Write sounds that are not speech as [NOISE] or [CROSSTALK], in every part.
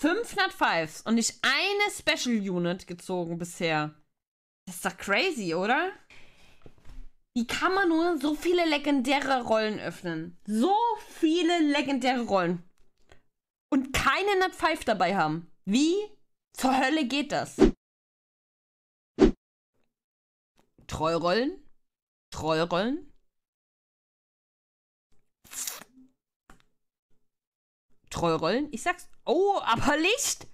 500 Fives und nicht eine Special Unit gezogen bisher. Das ist doch crazy, oder? Wie kann man nur so viele legendäre Rollen öffnen? So viele legendäre Rollen. Und keine Nat 5 dabei haben. Wie zur Hölle geht das? Trollrollen? Trollrollen? Trollrollen? Ich sag's Oh, aber Licht!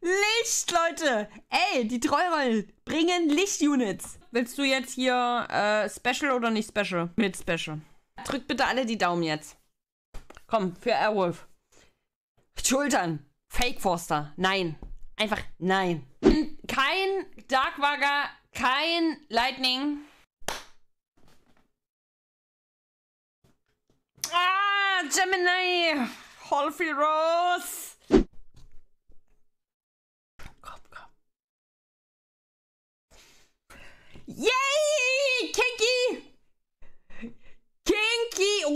Licht, Leute! Ey, die Treurollen bringen Licht-Units. Willst du jetzt hier äh, Special oder nicht Special? Mit Special. Drück bitte alle die Daumen jetzt. Komm, für Airwolf. Schultern. Fake Forster. Nein. Einfach nein. Kein Darkwagger, kein Lightning. Ah, Gemini. Holfield Rose.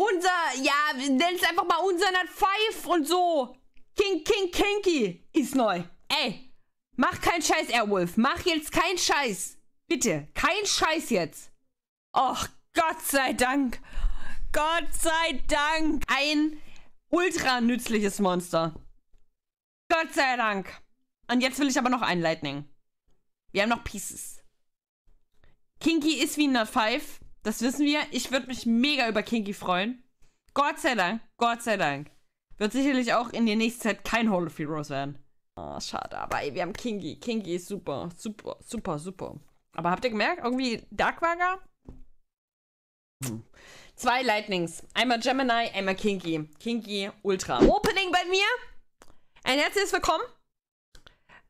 unser, ja, nenn es einfach mal unser Nat 5 und so. King, King, Kinky ist neu. Ey, mach keinen Scheiß, Airwolf. Mach jetzt keinen Scheiß. Bitte, kein Scheiß jetzt. Och, Gott sei Dank. Gott sei Dank. Ein ultra nützliches Monster. Gott sei Dank. Und jetzt will ich aber noch ein Lightning. Wir haben noch Pieces. Kinky ist wie ein Nat 5. Das wissen wir. Ich würde mich mega über Kinky freuen. Gott sei Dank, Gott sei Dank. Wird sicherlich auch in der nächsten Zeit kein Hall of Heroes werden. Oh, schade, aber ey, wir haben Kingi. Kingi ist super, super, super, super. Aber habt ihr gemerkt, irgendwie Darkwaga? Hm. Zwei Lightnings. Einmal Gemini, einmal Kingi. Kingi Ultra. Opening bei mir. Ein herzliches Willkommen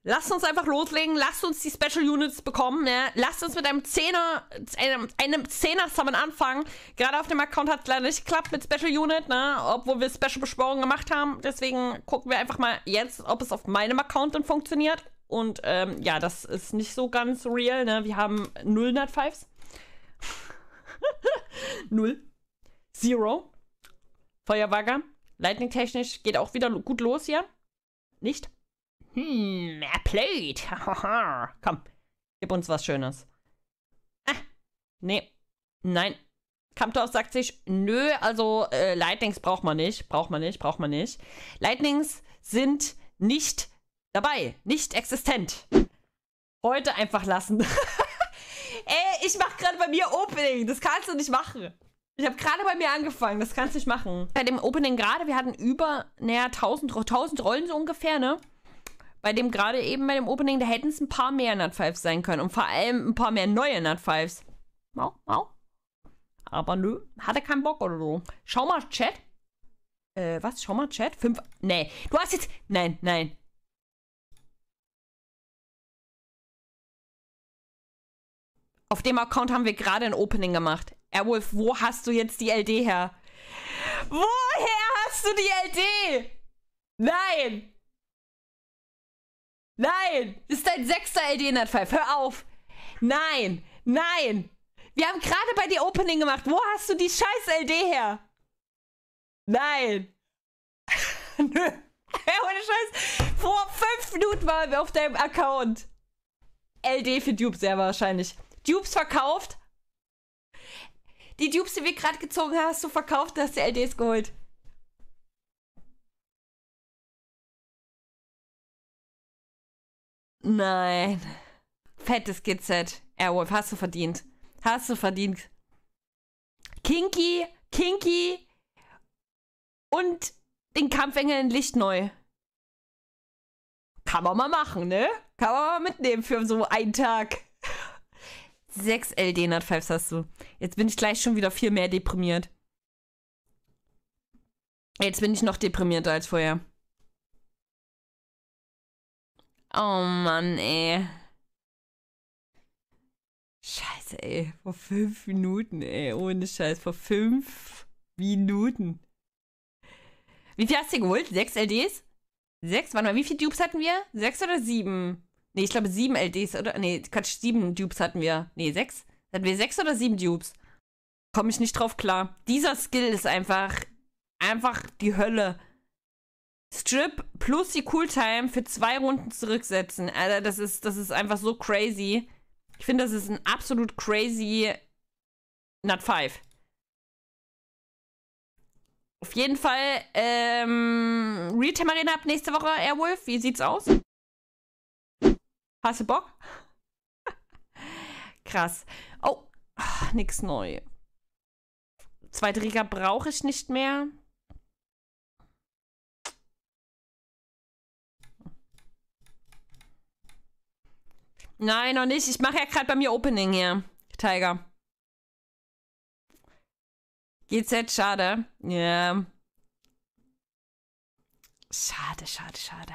Lasst uns einfach loslegen, lasst uns die Special Units bekommen, ne? Lasst uns mit einem Zehner, einem, einem Zehner Summon anfangen. Gerade auf dem Account hat es leider nicht geklappt mit Special Unit, ne? Obwohl wir Special Beschwörungen gemacht haben. Deswegen gucken wir einfach mal jetzt, ob es auf meinem Account dann funktioniert. Und ähm, ja, das ist nicht so ganz real, ne? Wir haben null Nut Fives. 0. Zero. Feuerwagger. Lightning-technisch geht auch wieder gut los hier. Nicht? Hm, er played. [LAUGHS] Komm, gib uns was Schönes. Ah, nee. Nein. Kamptop sagt sich, nö, also äh, Lightnings braucht man nicht, braucht man nicht, braucht man nicht. Lightnings sind nicht dabei, nicht existent. Heute einfach lassen. [LAUGHS] Ey, ich mach gerade bei mir Opening, das kannst du nicht machen. Ich habe gerade bei mir angefangen, das kannst du nicht machen. Bei dem Opening gerade, wir hatten über, naja, 1000, 1000 Rollen so ungefähr, ne? bei dem gerade eben bei dem Opening, da hätten es ein paar mehr Nut Fives sein können und vor allem ein paar mehr neue Nut Fives. Mau, mau. Aber nö, hat er keinen Bock oder so. Schau mal, Chat. Äh, was? Schau mal, Chat. Fünf. Nee, du hast jetzt. Nein, nein. Auf dem Account haben wir gerade ein Opening gemacht. Airwolf, wo hast du jetzt die LD her? Woher hast du die LD? Nein! Nein! Das ist dein sechster LD105. in der Hör auf! Nein! Nein! Wir haben gerade bei dir Opening gemacht. Wo hast du die scheiß LD her? Nein! [LAUGHS] Nö! Ohne Scheiß! Vor fünf Minuten waren wir auf deinem Account. LD für Dupes, sehr wahrscheinlich. Dupes verkauft. Die Dupes, die wir gerade gezogen haben, hast du verkauft, hast du LDs geholt. Nein. Fettes GZ. Airwolf, hast du verdient. Hast du verdient. Kinky, Kinky und den Kampfengel in Licht neu. Kann man mal machen, ne? Kann man mal mitnehmen für so einen Tag. 6 LD Nat Fives hast du. Jetzt bin ich gleich schon wieder viel mehr deprimiert. Jetzt bin ich noch deprimierter als vorher. Oh Mann, ey. Scheiße, ey. Vor fünf Minuten, ey. Ohne Scheiß. Vor fünf Minuten. Wie viel hast du geholt? Sechs LDs? Sechs? Warte mal, wie viele Dupes hatten wir? Sechs oder sieben? Nee, ich glaube sieben LDs oder? Nee, Quatsch, sieben Dupes hatten wir. Nee, sechs? Hatten wir sechs oder sieben Dupes? Komme ich nicht drauf klar. Dieser Skill ist einfach, einfach die Hölle. Strip plus die Cooltime für zwei Runden zurücksetzen. Alter, das ist, das ist einfach so crazy. Ich finde, das ist ein absolut crazy Nut 5. Auf jeden Fall, ähm, Realtime Arena ab nächste Woche, Airwolf. Wie sieht's aus? Hast du Bock? [LAUGHS] Krass. Oh, nix neu. Zweite Riga brauche ich nicht mehr. Nein, noch nicht. Ich mache ja gerade bei mir Opening hier. Tiger. GZ, schade. Ja. Yeah. Schade, schade, schade.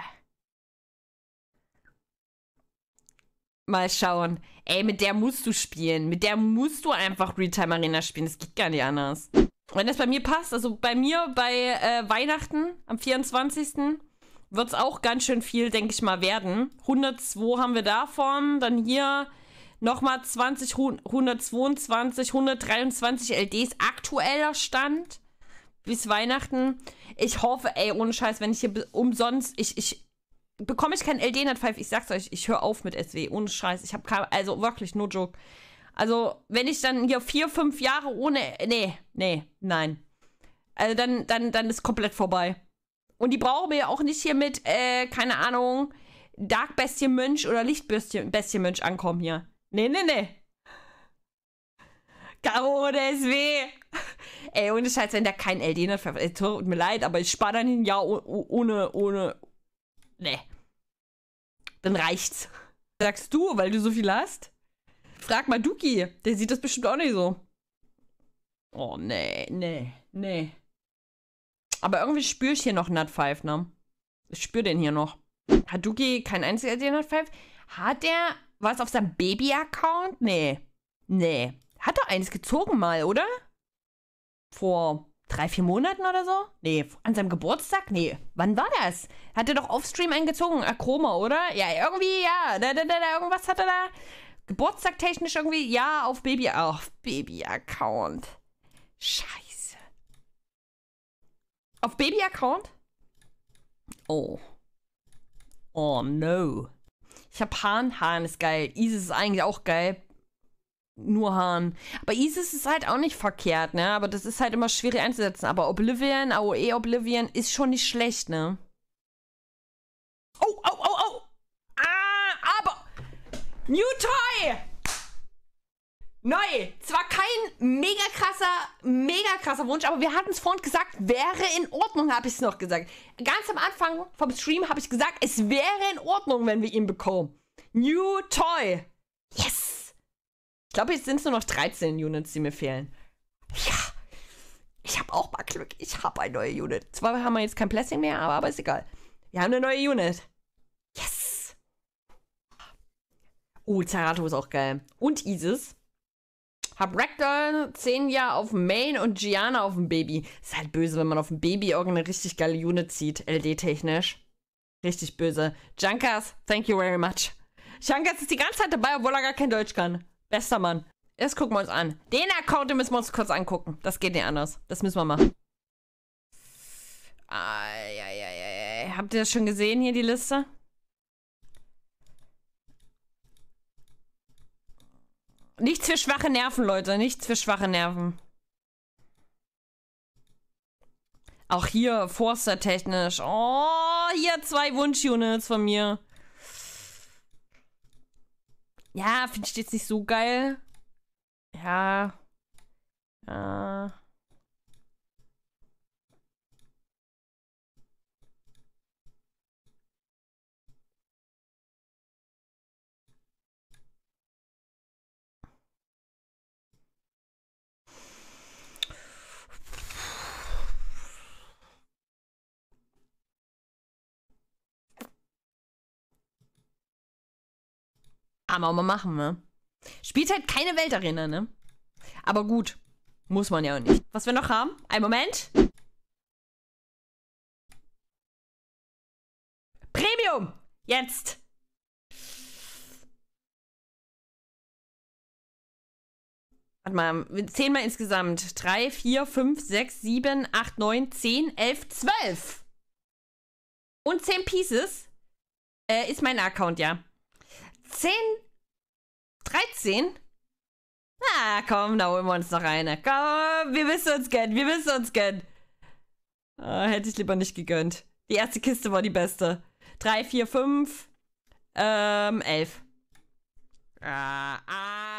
Mal schauen. Ey, mit der musst du spielen. Mit der musst du einfach Realtime Arena spielen. Das geht gar nicht anders. Wenn das bei mir passt, also bei mir bei äh, Weihnachten am 24 wird es auch ganz schön viel, denke ich mal, werden. 102 haben wir davon. Dann hier nochmal 20, 122, 123 LDs aktueller Stand bis Weihnachten. Ich hoffe, ey, ohne Scheiß, wenn ich hier umsonst, ich, ich, bekomme ich kein LD in der Ich sag's euch, ich höre auf mit SW, ohne Scheiß. Ich habe keine, also wirklich, no joke. Also, wenn ich dann hier vier, fünf Jahre ohne, nee, nee, nein. Also, dann, dann, dann ist komplett vorbei. Und die brauchen wir ja auch nicht hier mit, äh, keine Ahnung, Darkbestienmönch oder Lichtbestienmönch ankommen hier. Nee, nee, nee. Karo DSW. [LAUGHS] Ey, ohne Scheiß, wenn der kein LD verwendet. Tut mir leid, aber ich spare dann ihn ja ohne, ohne. Nee. Dann reicht's. Sagst du, weil du so viel hast? Frag mal Duki. Der sieht das bestimmt auch nicht so. Oh, nee, nee, nee. Aber irgendwie spüre ich hier noch Nut 5, ne? Ich spüre den hier noch. Haduki, kein einziger den Nut 5. Hat der was auf seinem Baby-Account? Nee. Nee. Hat doch eins gezogen mal, oder? Vor drei, vier Monaten oder so? Nee, an seinem Geburtstag? Nee. Wann war das? Hat er doch auf Stream einen gezogen? Akroma, oder? Ja, irgendwie, ja. Da, da, da, da, irgendwas hat er da. Geburtstagtechnisch irgendwie, ja, auf Baby, auf Baby-Account. Scheiße. Auf Baby-Account? Oh. Oh, no. Ich hab Hahn. Hahn ist geil. Isis ist eigentlich auch geil. Nur Hahn. Aber Isis ist halt auch nicht verkehrt, ne? Aber das ist halt immer schwierig einzusetzen. Aber Oblivion, AOE Oblivion ist schon nicht schlecht, ne? Oh, oh, oh, oh! Ah, aber... New Toy! Neu. Zwar kein mega krasser, mega krasser Wunsch, aber wir hatten es vorhin gesagt, wäre in Ordnung, habe ich es noch gesagt. Ganz am Anfang vom Stream habe ich gesagt, es wäre in Ordnung, wenn wir ihn bekommen. New Toy. Yes. Ich glaube, jetzt sind es nur noch 13 Units, die mir fehlen. Ja. Ich habe auch mal Glück. Ich habe eine neue Unit. Zwar haben wir jetzt kein Blessing mehr, aber, aber ist egal. Wir haben eine neue Unit. Yes. Oh, Zerato ist auch geil. Und Isis. Hab Ragdoll zehn Jahre auf dem Main und Gianna auf dem Baby. Ist halt böse, wenn man auf dem Baby irgendeine richtig geile Unit zieht, LD-technisch. Richtig böse. Junkers, thank you very much. Junkers ist die ganze Zeit dabei, obwohl er gar kein Deutsch kann. Bester Mann. Das gucken wir uns an. Den Account den müssen wir uns kurz angucken. Das geht nicht anders. Das müssen wir machen. Ai, ai, ai, ai. Habt ihr das schon gesehen hier, die Liste? Nichts für schwache Nerven, Leute. Nichts für schwache Nerven. Auch hier Forster-technisch. Oh, hier zwei Wunsch-Units von mir. Ja, finde ich jetzt nicht so geil. Ja. Ja. Kann man auch mal machen, ne? Spielt halt keine Weltarena, ne? Aber gut. Muss man ja auch nicht. Was wir noch haben? Ein Moment. Premium! Jetzt! Warte mal, zehnmal insgesamt. Drei, vier, fünf, sechs, sieben, acht, neun, zehn, elf, zwölf. Und zehn Pieces äh, ist mein Account, ja. 10, 13? ah, komm, da holen wir uns noch eine. Komm, wir müssen uns gönnen, wir müssen uns gönnen. Oh, hätte ich lieber nicht gegönnt. Die erste Kiste war die beste. 3, 4, 5, ähm, 11. Ah, ah.